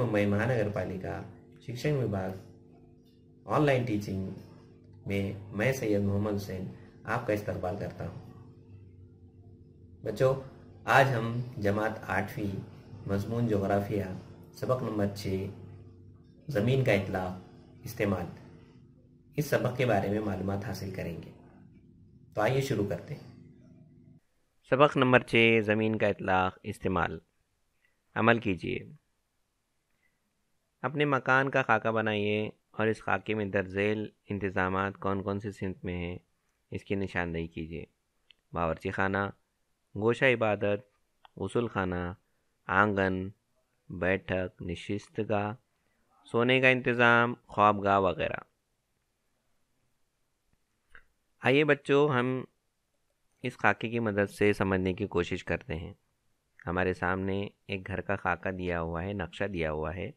मुंबई महानगर पालिका शिक्षण विभाग ऑनलाइन टीचिंग में मैं सैयद मोहम्मद हुसैन आपका इस्तेमाल करता हूँ बच्चों आज हम जमात आठवीं मजमून जोग्राफिया सबक नंबर छः ज़मीन का इतला इस्तेमाल इस सबक के बारे में मालूम हासिल करेंगे तो आइए शुरू करते हैं सबक नंबर छः ज़मीन का इतलाक़ इस्तेमाल अमल कीजिए अपने मकान का खाका बनाइए और इस खाके में दर्जेल इंतज़ाम कौन कौन से सिंत में हैं इसकी निशानदेही कीजिए बावरची खाना गोशा इबादत गसल खाना आंगन बैठक नशस्त गाह सोने का इंतज़ाम ख्वाबगाह वगैरह आइए बच्चों हम इस खाके की मदद से समझने की कोशिश करते हैं हमारे सामने एक घर का खाका दिया हुआ है नक्शा दिया हुआ है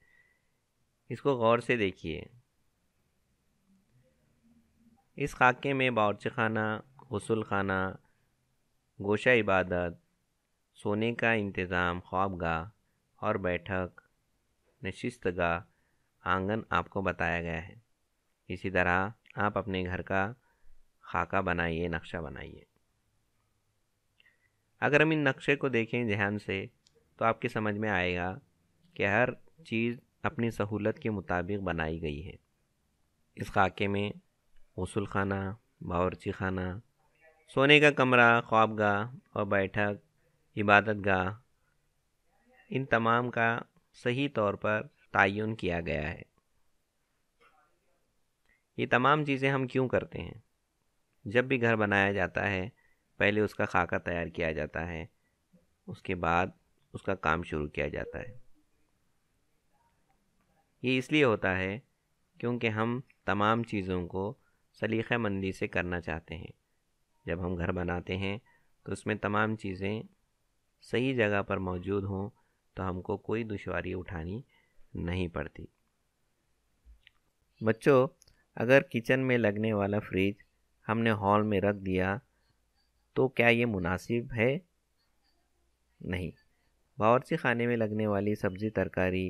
इसको गौर से देखिए इस खाके में बावची खाना गसल खाना गोशा इबादत सोने का इंतज़ाम ख्वाबगाह और बैठक नशिस्तगाह आंगन आपको बताया गया है इसी तरह आप अपने घर का खाका बनाइए नक्शा बनाइए अगर हम इन नक्शे को देखें ध्यान से तो आपके समझ में आएगा कि हर चीज़ अपनी सहूलत के मुताबिक बनाई गई है इस खाके में गसल खाना बावरची खाना सोने का कमरा ख्वाबगाह और बैठक इबादत गाह इन तमाम का सही तौर पर तयन किया गया है ये तमाम चीज़ें हम क्यों करते हैं जब भी घर बनाया जाता है पहले उसका खाका तैयार किया जाता है उसके बाद उसका काम शुरू किया जाता है ये इसलिए होता है क्योंकि हम तमाम चीज़ों को सलीक़े मंदी से करना चाहते हैं जब हम घर बनाते हैं तो उसमें तमाम चीज़ें सही जगह पर मौजूद हों तो हमको कोई दुशारी उठानी नहीं पड़ती बच्चों अगर किचन में लगने वाला फ्रिज हमने हॉल में रख दिया तो क्या ये मुनासिब है नहीं बावरची खाने में लगने वाली सब्ज़ी तरकारी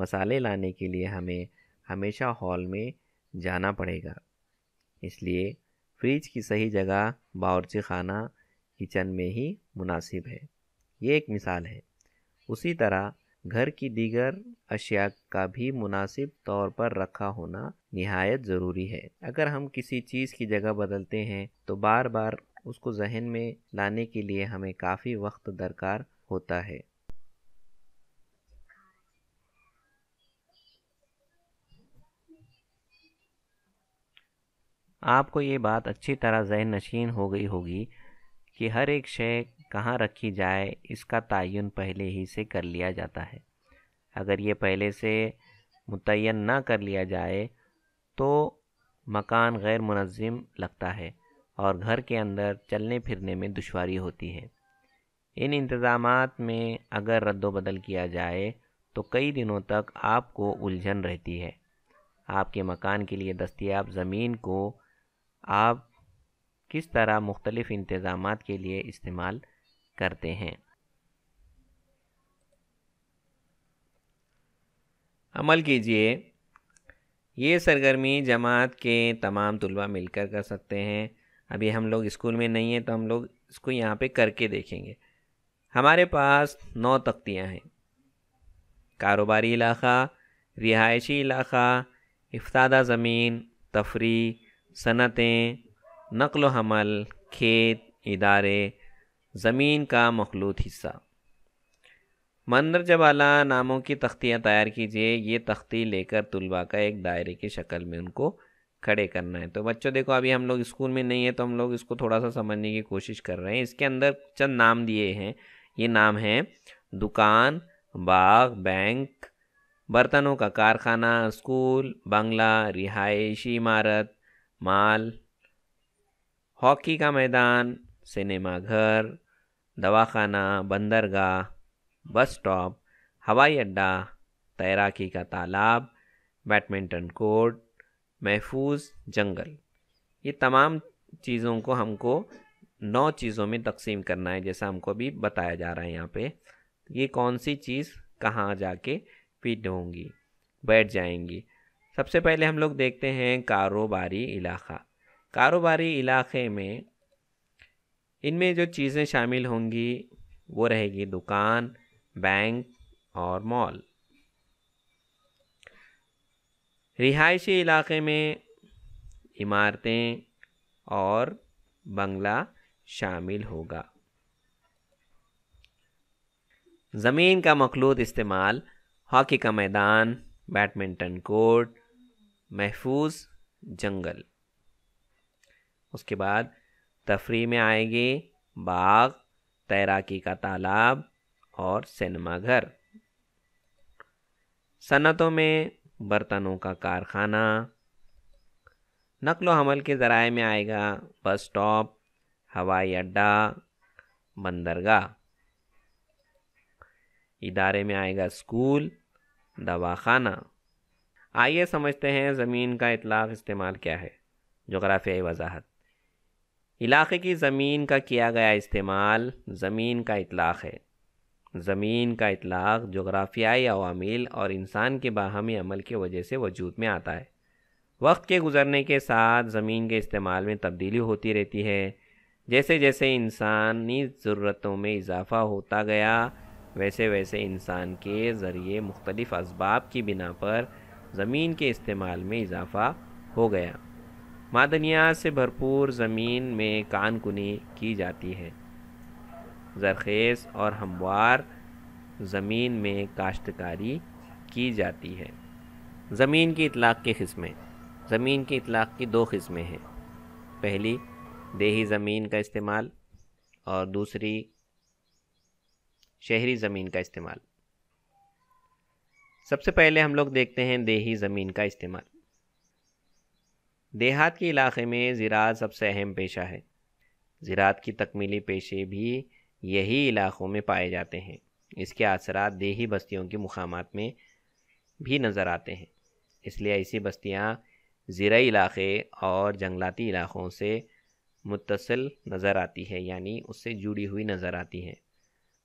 मसाले लाने के लिए हमें हमेशा हॉल में जाना पड़ेगा इसलिए फ्रिज की सही जगह बावरची खाना किचन में ही मुनासिब है ये एक मिसाल है उसी तरह घर की दीगर अशिया का भी मुनासिब तौर पर रखा होना नहायत ज़रूरी है अगर हम किसी चीज़ की जगह बदलते हैं तो बार बार उसको जहन में लाने के लिए हमें काफ़ी वक्त दरकार होता है आपको ये बात अच्छी तरह जहन नशीन हो गई होगी कि हर एक शय कहाँ रखी जाए इसका तयन पहले ही से कर लिया जाता है अगर ये पहले से मुतन ना कर लिया जाए तो मकान गैर मुनज़म लगता है और घर के अंदर चलने फिरने में दुशारी होती है इन इंतज़ाम में अगर रद्दबदल किया जाए तो कई दिनों तक आपको उलझन रहती है आपके मकान के लिए दस्तियाब ज़मीन को आप किस तरह मुख्तलिफ़ इंतज़ाम के लिए इस्तेमाल करते हैं अमल कीजिए ये सरगर्मी जमात के तमाम तलबा मिलकर कर सकते हैं अभी हम लोग स्कूल में नहीं हैं तो हम लोग इसको यहाँ पे करके देखेंगे हमारे पास नौ तख्तियाँ हैं कारोबारी इलाक़ा रिहायशी इलाक़ा इफ्तादा ज़मीन तफरी सनतें नकल हमल खेत इदारे ज़मीन का मखलूत हिस्सा मंदरजाला नामों की तख्तियाँ तैयार कीजिए ये तख्ती लेकर तलबा का एक दायरे की शक्ल में उनको खड़े करना है तो बच्चों देखो अभी हम लोग स्कूल में नहीं है तो हम लोग इसको थोड़ा सा समझने की कोशिश कर रहे हैं इसके अंदर चंद नाम दिए हैं ये नाम है दुकान बाग बैंक बर्तनों का कारखाना स्कूल बंगला रिहायशी इमारत माल हॉकी का मैदान सिनेमाघर दवाखाना बंदरगाह बस स्टॉप हवाई अड्डा तैराकी का तालाब बैडमिंटन कोर्ट महफूज जंगल ये तमाम चीज़ों को हमको नौ चीज़ों में तकसीम करना है जैसा हमको अभी बताया जा रहा है यहाँ पे ये कौन सी चीज़ कहाँ जाके फिट होंगी बैठ जाएंगी सबसे पहले हम लोग देखते हैं कारोबारी इलाक़ा कारोबारी इलाक़े में इनमें जो चीज़ें शामिल होंगी वो रहेगी दुकान बैंक और मॉल रिहायशी इलाके में इमारतें और बंगला शामिल होगा ज़मीन का मखलूत इस्तेमाल हॉकी का मैदान बैडमिंटन कोर्ट महफूज जंगल उसके बाद तफरी में आएंगे बाग तैराकी का तालाब और सिनेमाघर घर सनतों में बर्तनों का कारखाना नकलो हमल के ज़राए में आएगा बस स्टॉप हवाई अड्डा बंदरगाह इदारे में आएगा स्कूल दवाखाना आइए समझते हैं ज़मीन का इतलाक़ इस्तेमाल क्या है जगराफियाई वजाहत इलाक़े की ज़मीन का किया गया इस्तेमाल ज़मीन का इतलाक़ है ज़मीन का इतलाक़ जगराफियाई अवामिल और इंसान के बाहमी अमल की वजह से वजूद में आता है वक्त के गुज़रने के साथ ज़मीन के इस्तेमाल में तब्दीली होती रहती है जैसे जैसे इंसानी ज़रूरतों में इजाफ़ा होता गया वैसे वैसे इंसान के ज़रिए मुख्तलिफ़ इसबाब की बिना पर ज़मीन के इस्तेमाल में इजाफ़ा हो गया मादनियात से भरपूर ज़मीन में कानकुनी की जाती है ज़रखेज़ और हमवार ज़मीन में काश्तकारी की जाती है ज़मीन की इतलाक़ की किस्में ज़मीन की इतलाक़ की दो किस्में हैं पहली देही ज़मीन का इस्तेमाल और दूसरी शहरी ज़मीन का इस्तेमाल सबसे पहले हम लोग देखते हैं देही ज़मीन का इस्तेमाल देहात के इलाके में ज़रात सबसे अहम पेशा है ज़रात की तकमीली पेशे भी यही इलाक़ों में पाए जाते हैं इसके असरात देही बस्तियों के मुकाम में भी नज़र आते हैं इसलिए ऐसी बस्तियाँ ज़रा इलाक़े और जंगलाती इलाक़ों से मुतसल नज़र आती है यानी उससे जुड़ी हुई नज़र आती हैं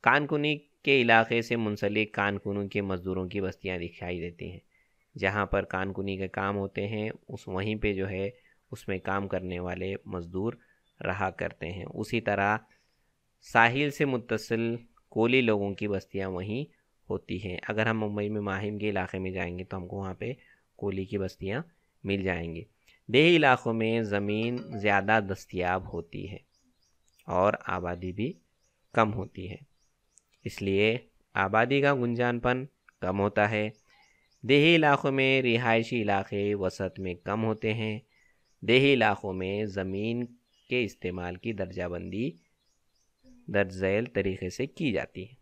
कानकुनी के इलाके से मुंसलिक कानकुनों के मज़दूरों की बस्तियाँ दिखाई देती हैं जहाँ पर कानकुनी के काम होते हैं उस वहीं पे जो है उसमें काम करने वाले मज़दूर रहा करते हैं उसी तरह साहिल से मुतसल कोली लोगों की बस्तियाँ वहीं होती हैं अगर हम मुंबई में माहिम के इलाके में जाएंगे तो हमको वहाँ पे कोली की बस्तियाँ मिल जाएंगी देही इलाक़ों में ज़मीन ज़्यादा दस्तियाब होती है और आबादी भी कम होती है इसलिए आबादी का गुंजानपन कम होता है देही इलाक़ों में रिहायशी इलाके वसत में कम होते हैं देही इलाक़ों में ज़मीन के इस्तेमाल की दर्जाबंदी दर्जैल तरीके से की जाती है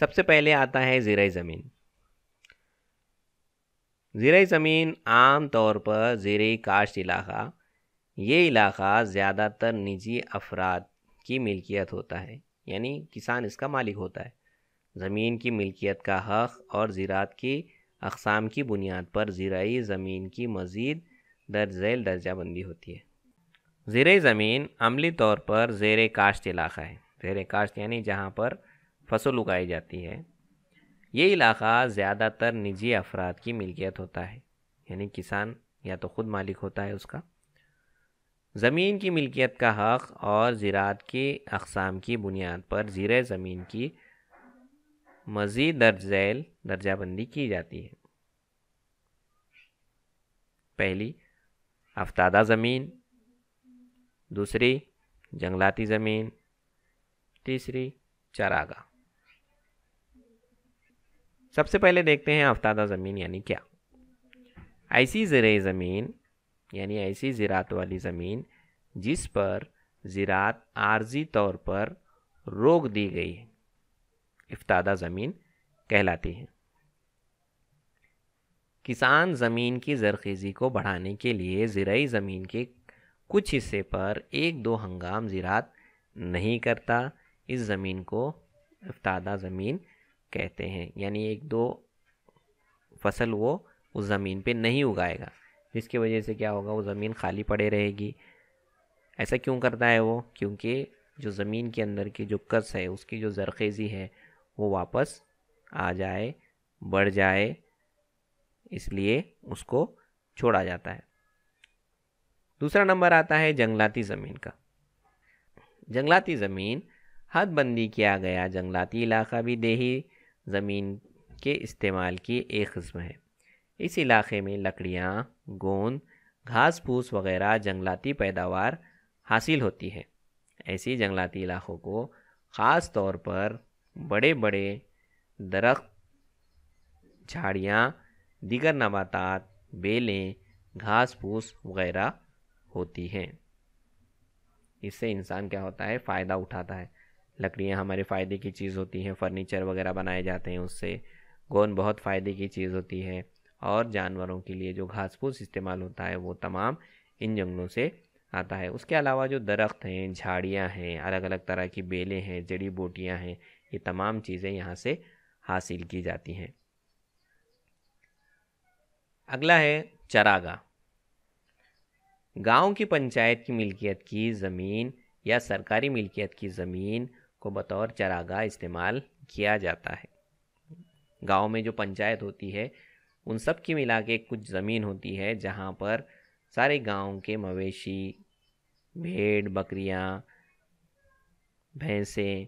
सबसे पहले आता है ज़रा ज़मीन ज़रा ज़मीन आम तौर पर ज़ेर काश्त इलाका ये इलाका ज़्यादातर निजी अफराद की मिल्कियत होता है यानी किसान इसका मालिक होता है ज़मीन की मिल्कियत का हक़ और ज़रात की अकसाम की बुनियाद पर ज़राई ज़मीन की मज़ीद दर्जेल दर्जाबंदी होती है ज़र ज़मीन अमली तौर पर ज़ेर काश्त इलाक़ा है ज़ेर काश्त यानी जहाँ पर फसल उगाई जाती है ये इलाक़ा ज़्यादातर निजी अफराद की मिल्कियत होता है यानी किसान या तो ख़ुद मालिक होता है उसका ज़मीन की मिल्कियत का हक़ और ज़रात की अकसाम की बुनियाद पर ज़ीर ज़मीन की मज़ीद झैल दर्जाबंदी की जाती है पहली अफ्तादा ज़मीन दूसरी जंगलाती ज़मीन तीसरी चरागा सबसे पहले देखते हैं अफ्तादा ज़मीन यानी क्या ऐसी ज़र ज़मीन यानी ऐसी ज़रात वाली ज़मीन जिस पर ज़रात आर्जी तौर पर रोक दी गई है इफ्तादा ज़मीन कहलाती है किसान ज़मीन की जरखेज़ी को बढ़ाने के लिए ज़रूरी ज़मीन के कुछ हिस्से पर एक दो हंगाम ज़रात नहीं करता इस ज़मीन को इफ्तादा ज़मीन कहते हैं यानी एक दो फसल वो उस ज़मीन पे नहीं उगाएगा जिसकी वजह से क्या होगा वो ज़मीन खाली पड़े रहेगी ऐसा क्यों करता है वो क्योंकि जो ज़मीन के अंदर की जो कस है उसकी जो जरखेज़ी है वो वापस आ जाए बढ़ जाए इसलिए उसको छोड़ा जाता है दूसरा नंबर आता है जंगलाती ज़मीन का जंगलाती ज़मीन हदबंदी किया गया जंगलाती इलाका भी देही ज़मीन के इस्तेमाल की एक कस्म है इस इलाके में लकड़ियाँ गोंद घास फूस वगैरह जंगलाती पैदावार हासिल होती है ऐसी जंगलाती इलाकों को ख़ास तौर पर बड़े बड़े दरख्त झाड़ियाँ दीगर नबातात बेलें घास फूस वगैरह होती हैं इससे इंसान क्या होता है फ़ायदा उठाता है लकड़ियाँ हमारे फ़ायदे की चीज़ होती हैं फर्नीचर वगैरह बनाए जाते हैं उससे गोंद बहुत फ़ायदे की चीज़ होती है और जानवरों के लिए जो घास फूस इस्तेमाल होता है वो तमाम इन जंगलों से आता है उसके अलावा जो दरख्त हैं झाड़ियाँ हैं अलग अलग तरह की बेलें हैं जड़ी बूटियाँ हैं ये तमाम चीज़ें यहाँ से हासिल की जाती हैं अगला है चरागा गांव की पंचायत की मिल्कियत की ज़मीन या सरकारी मिल्कियत की ज़मीन को बतौर चरागा इस्तेमाल किया जाता है गांव में जो पंचायत होती है उन सब की मिला के कुछ ज़मीन होती है जहाँ पर सारे गांव के मवेशी भेड़ बकरियाँ भैंसें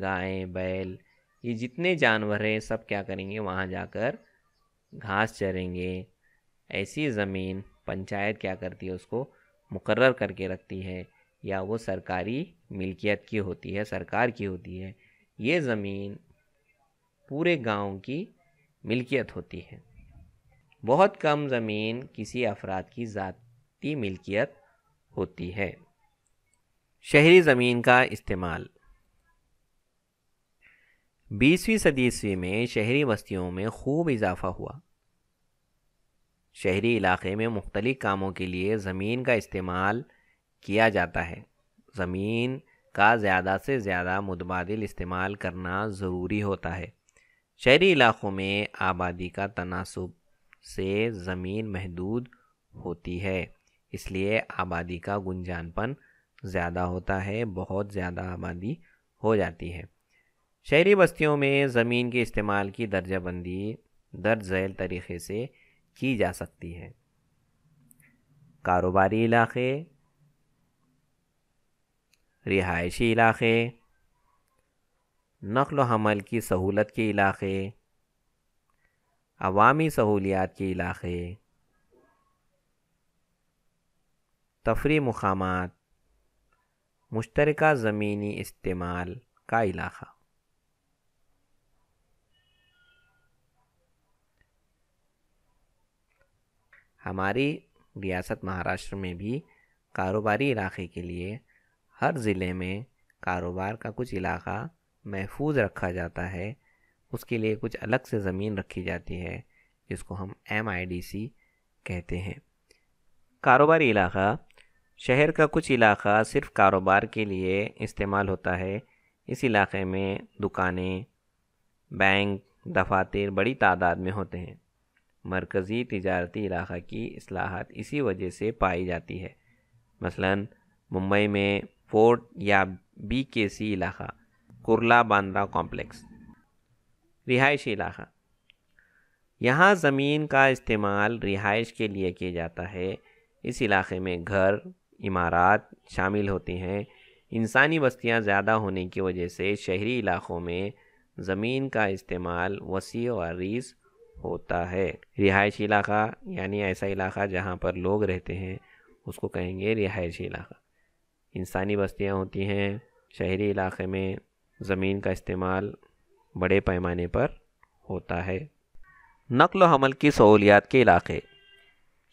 गायें बैल ये जितने जानवर हैं सब क्या करेंगे वहाँ जाकर घास चरेंगे ऐसी ज़मीन पंचायत क्या करती है उसको मुकर्र करके रखती है या वो सरकारी मिल्कियत की होती है सरकार की होती है ये ज़मीन पूरे गांव की मिल्कियत होती है बहुत कम ज़मीन किसी अफराद की ज़ाती मिल्कियत होती है शहरी ज़मीन का इस्तेमाल बीसवीं सदी ईस्वी में शहरी बस्तियों में खूब इजाफा हुआ शहरी इलाके में मुख्तलिफ़ कामों के लिए ज़मीन का इस्तेमाल किया जाता है ज़मीन का ज़्यादा से ज़्यादा मुतबादल इस्तेमाल करना ज़रूरी होता है शहरी इलाक़ों में आबादी का तनासब से ज़मीन महदूद होती है इसलिए आबादी का गुंजानपन ज़्यादा होता है बहुत ज़्यादा आबादी हो जाती है शहरी बस्तियों में ज़मीन के इस्तेमाल की दर्जाबंदी दर्ज झैल तरीक़े से की जा सकती है कारोबारी इलाके रिहायशी इलाके नकल हमल की सहूलत के इलाके अवामी सहूलियात के इलाके तफरी मकाम मुश्तरक ज़मीनी इस्तेमाल का इलाका हमारी रियासत महाराष्ट्र में भी कारोबारी इलाके के लिए हर ज़िले में कारोबार का कुछ इलाका महफूज रखा जाता है उसके लिए कुछ अलग से ज़मीन रखी जाती है जिसको हम एम कहते हैं कारोबारी इलाका शहर का कुछ इलाका सिर्फ कारोबार के लिए इस्तेमाल होता है इस इलाके में दुकानें बैंक दफातर बड़ी तादाद में होते हैं मरकज़ी तजारती इलाक़ा की असलाहत इसी वजह से पाई जाती है मसलन मुंबई में फोर्ट या बी के सी इलाका कुरला बांद्रा कॉम्प्लेक्स रिहायशी इलाका यहाँ ज़मीन का इस्तेमाल रिहाइश के लिए किया जाता है इस इलाके में घर इमारत शामिल होती हैं इंसानी बस्तियाँ ज़्यादा होने की वजह से शहरी इलाकों में ज़मीन का इस्तेमाल वसी और रीस होता है रिहायशी इलाका यानी ऐसा इलाका जहाँ पर लोग रहते हैं उसको कहेंगे रिहायशी इलाका इंसानी बस्तियाँ होती हैं शहरी इलाके में ज़मीन का इस्तेमाल बड़े पैमाने पर होता है नकल हमल की सहूलियात के इलाके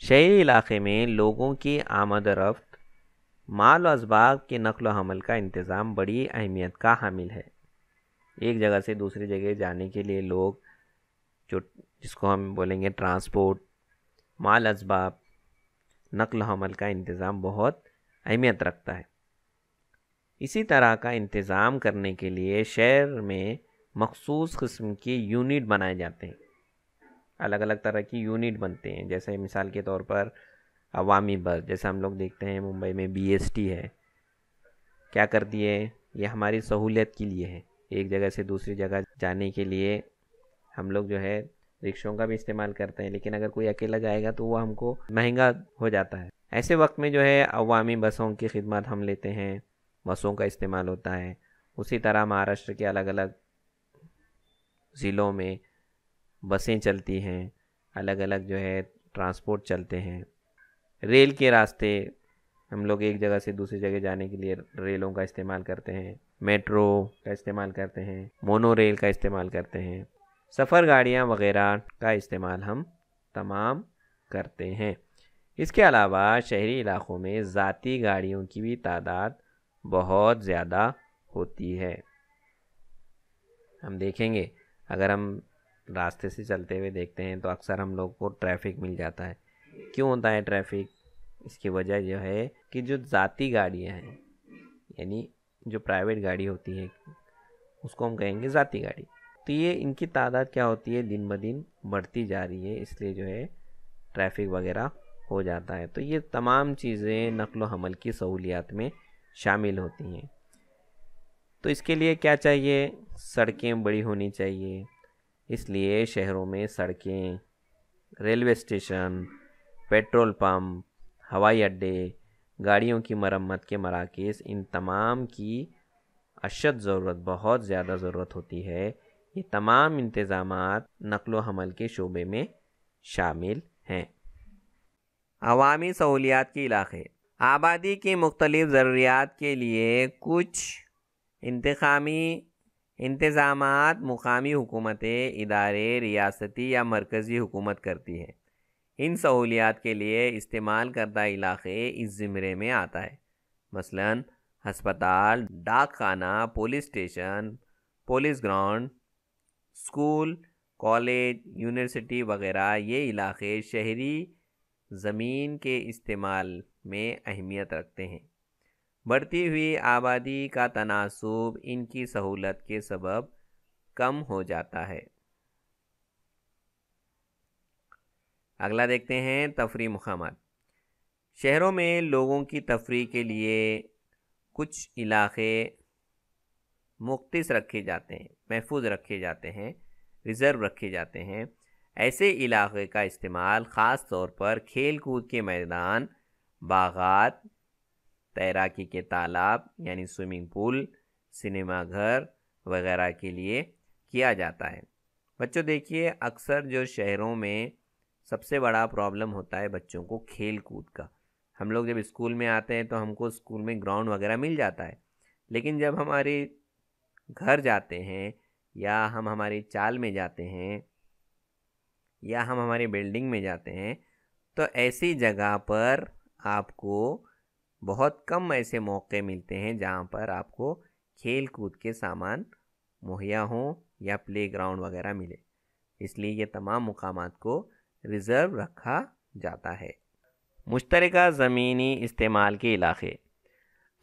शहरी इलाके में लोगों की आमद रफ्त माल इसबाब के नकल हमल का इंतज़ाम बड़ी अहमियत का हामिल है एक जगह से दूसरी जगह जाने के लिए लोग जो जिसको हम बोलेंगे ट्रांसपोर्ट माल इसबाब नकल हमल का इंतज़ाम बहुत अहमियत रखता है इसी तरह का इंतज़ाम करने के लिए शहर में मखसूस कस्म के यूनिट बनाए जाते हैं अलग अलग तरह की यूनिट बनते हैं जैसे मिसाल के तौर पर अवामी बस जैसे हम लोग देखते हैं मुंबई में टी है क्या करती है ये हमारी सहूलियत के लिए है एक जगह से दूसरी जगह जाने के लिए हम लोग जो है रिक्शों का भी इस्तेमाल करते हैं लेकिन अगर कोई अकेला जाएगा तो वो हमको महंगा हो जाता है ऐसे वक्त में जो है अवामी बसों की खिदमत हम लेते हैं बसों का इस्तेमाल होता है उसी तरह महाराष्ट्र के अलग अलग ज़िलों में बसें चलती हैं अलग अलग जो है ट्रांसपोर्ट चलते हैं रेल के रास्ते हम लोग एक जगह से दूसरी जगह जाने के लिए रेलों का इस्तेमाल करते हैं मेट्रो का इस्तेमाल करते हैं मोनो रेल का इस्तेमाल करते हैं सफ़र गाड़ियाँ वगैरह का इस्तेमाल हम तमाम करते हैं इसके अलावा शहरी इलाक़ों में ज़ाती गाड़ियों की भी तादाद बहुत ज़्यादा होती है हम देखेंगे अगर हम रास्ते से चलते हुए देखते हैं तो अक्सर हम लोग को ट्रैफिक मिल जाता है क्यों होता है ट्रैफिक इसकी वजह जो है कि जो ज़ाती गाड़ियाँ हैं यानी जो प्राइवेट गाड़ी होती है उसको हम कहेंगे ज़ाती गाड़ी तो ये इनकी तादाद क्या होती है दिन ब दिन बढ़ती जा रही है इसलिए जो है ट्रैफिक वगैरह हो जाता है तो ये तमाम चीज़ें नकल हमल की सहूलियात में शामिल होती हैं तो इसके लिए क्या चाहिए सड़कें बड़ी होनी चाहिए इसलिए शहरों में सड़कें रेलवे स्टेशन पेट्रोल पंप हवाई अड्डे गाड़ियों की मरम्मत के मराकज़ इन तमाम की अशद ज़रूरत बहुत ज़्यादा ज़रूरत होती है ये तमाम इंतज़ाम नकल हमल के शोबे में शामिल हैं अवामी सहूलियात के इलाके आबादी की मुख्तलिफ़ ज़रूरियात के लिए कुछ इंतामी इंतज़ाम मुकामी हुकूमतें इदारे रियासती या मरकज़ी हुकूमत करती है इन सहूलियात के लिए इस्तेमाल करदा इलाक़े इस ज़मरे में आता है मसलन हस्पताल डाक खाना police station police ground school college university वगैरह ये इलाक़े शहरी ज़मीन के इस्तेमाल में अहमियत रखते हैं बढ़ती हुई आबादी का तनासुब इनकी सहूलत के सबब कम हो जाता है अगला देखते हैं तफरी मकाम शहरों में लोगों की तफरी के लिए कुछ इलाके मुख्तस रखे जाते हैं महफूज रखे जाते हैं रिज़र्व रखे जाते हैं ऐसे इलाके का इस्तेमाल ख़ास तौर पर खेल कूद के मैदान बागात तैराकी के तालाब यानी स्विमिंग पूल घर वगैरह के लिए किया जाता है बच्चों देखिए अक्सर जो शहरों में सबसे बड़ा प्रॉब्लम होता है बच्चों को खेल कूद का हम लोग जब स्कूल में आते हैं तो हमको स्कूल में ग्राउंड वगैरह मिल जाता है लेकिन जब हमारे घर जाते हैं या हम हमारी चाल में जाते हैं या हम हमारी बिल्डिंग में जाते हैं तो ऐसी जगह पर आपको बहुत कम ऐसे मौके मिलते हैं जहाँ पर आपको खेल कूद के सामान मुहैया हों या प्ले ग्राउंड वगैरह मिले इसलिए ये तमाम मकाम को रिज़र्व रखा जाता है मुश्तर ज़मीनी इस्तेमाल के इलाके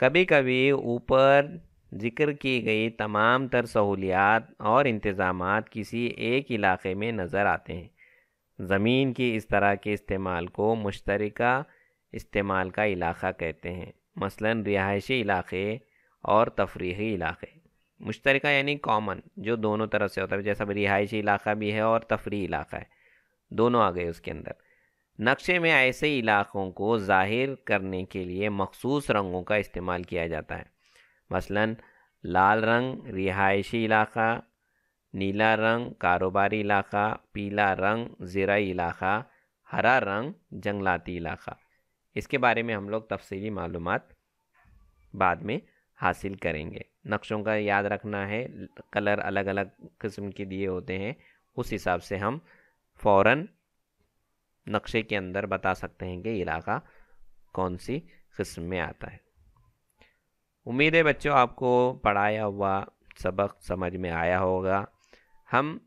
कभी कभी ऊपर जिक्र की गई तमाम तर सहूलियात और इंतज़ाम किसी एक इलाके में नज़र आते हैं ज़मीन की इस तरह के इस्तेमाल को मुश्तरका इस्तेमाल का इलाक़ा कहते हैं मसलन रिहायशी इलाक़े और तफरीही इलाक़े मुश्तर यानी कॉमन जो दोनों तरफ से होता है जैसा रिहायशी इलाक़ा भी है और तफरी इलाक़ा है दोनों आ गए उसके अंदर नक्शे में ऐसे इलाक़ों को ज़ाहिर करने के लिए मखसूस रंगों का इस्तेमाल किया जाता है मसला लाल रंग रिहायशी इलाक़ा नीला रंग कारोबारी इलाक़ा पीला रंग ज़रा इलाक़ा हरा रंग जंगलाती इलाक़ा इसके बारे में हम लोग तफसीली मालूम बाद में हासिल करेंगे नक्शों का याद रखना है कलर अलग अलग किस्म के दिए होते हैं उस हिसाब से हम फ़ौर नक्शे के अंदर बता सकते हैं कि इलाका कौन सी किस्म में आता है उम्मीद है बच्चों आपको पढ़ाया हुआ सबक समझ में आया होगा हम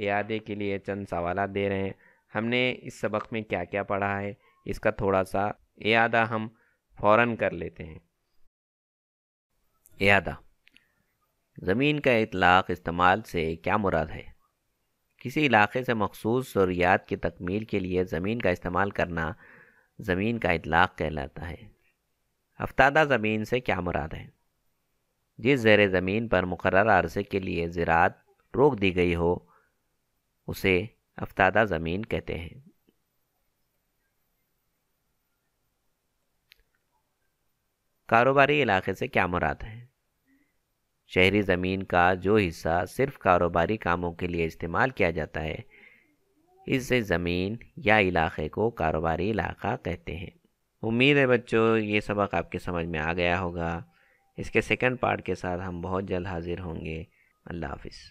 इरादे के लिए चंद सवाल दे रहे हैं हमने इस सबक में क्या क्या पढ़ा है इसका थोड़ा सा ए हम फौरन कर लेते हैं अदा ज़मीन का इतलाक़ इस्तेमाल से क्या मुराद है किसी इलाके से मखसूस ज़रूरियात की तकमील के लिए ज़मीन का इस्तेमाल करना ज़मीन का इतलाक़ कहलाता है अफ्तादा ज़मीन से क्या मुराद है जिस ज़र ज़मीन पर मुकर अरसे के लिए ज़रात रोक दी गई हो उसे अफ्तादा ज़मीन कहते हैं कारोबारी इलाके से क्या मुराद है शहरी ज़मीन का जो हिस्सा सिर्फ कारोबारी कामों के लिए इस्तेमाल किया जाता है इससे ज़मीन या इलाके को कारोबारी इलाका कहते हैं उम्मीद है बच्चों ये सबक आपके समझ में आ गया होगा इसके सेकंड पार्ट के साथ हम बहुत जल्द हाजिर होंगे अल्लाह हाफिज़